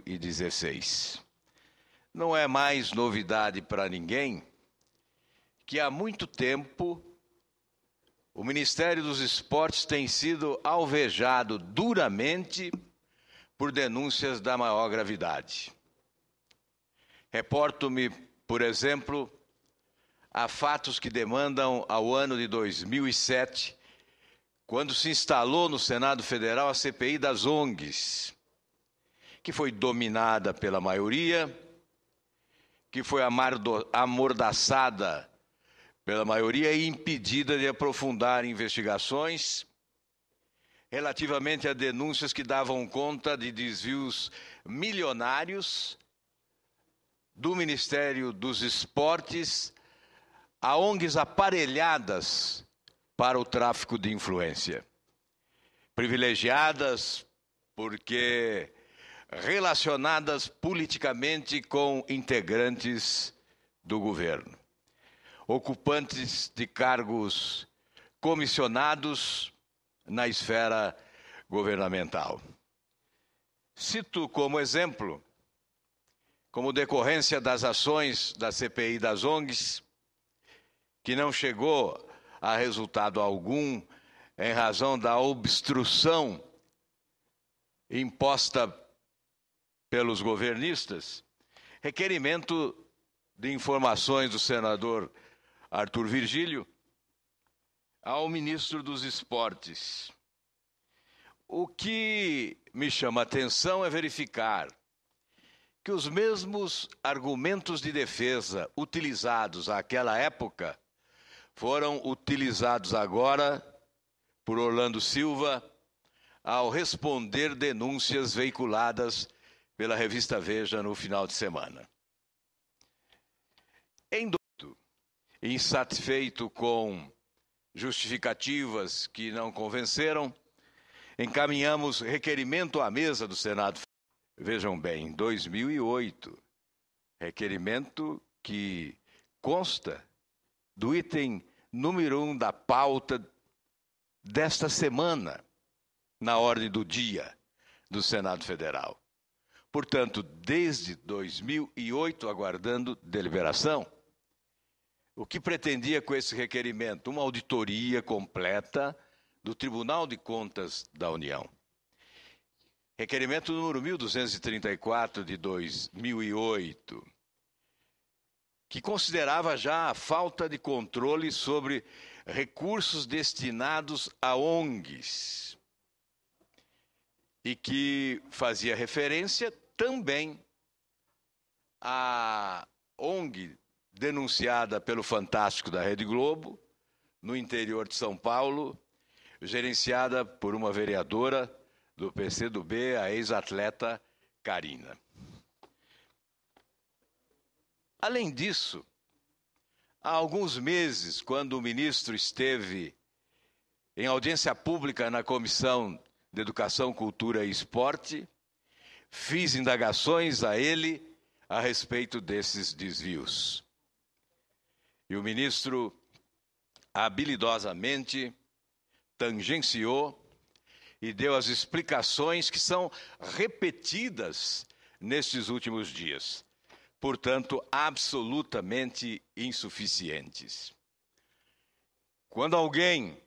2016. Não é mais novidade para ninguém que há muito tempo o Ministério dos Esportes tem sido alvejado duramente por denúncias da maior gravidade. Reporto-me, por exemplo, a fatos que demandam ao ano de 2007, quando se instalou no Senado Federal a CPI das ONGs que foi dominada pela maioria, que foi amordaçada pela maioria e impedida de aprofundar investigações relativamente a denúncias que davam conta de desvios milionários do Ministério dos Esportes a ONGs aparelhadas para o tráfico de influência. Privilegiadas porque relacionadas politicamente com integrantes do governo, ocupantes de cargos comissionados na esfera governamental. Cito como exemplo, como decorrência das ações da CPI das ONGs, que não chegou a resultado algum em razão da obstrução imposta pelos governistas, requerimento de informações do senador Arthur Virgílio ao ministro dos Esportes. O que me chama a atenção é verificar que os mesmos argumentos de defesa utilizados àquela época foram utilizados agora por Orlando Silva ao responder denúncias veiculadas pela revista Veja no final de semana. Endoido, insatisfeito com justificativas que não convenceram, encaminhamos requerimento à mesa do Senado. Vejam bem, 2008, requerimento que consta do item número um da pauta desta semana, na ordem do dia do Senado Federal portanto, desde 2008, aguardando deliberação. O que pretendia com esse requerimento? Uma auditoria completa do Tribunal de Contas da União. Requerimento número 1234 de 2008, que considerava já a falta de controle sobre recursos destinados a ONGs e que fazia referência também a ONG denunciada pelo Fantástico da Rede Globo, no interior de São Paulo, gerenciada por uma vereadora do PCdoB, a ex-atleta Karina. Além disso, há alguns meses, quando o ministro esteve em audiência pública na Comissão de Educação, Cultura e Esporte, Fiz indagações a ele a respeito desses desvios. E o ministro habilidosamente tangenciou e deu as explicações que são repetidas nestes últimos dias, portanto, absolutamente insuficientes. Quando alguém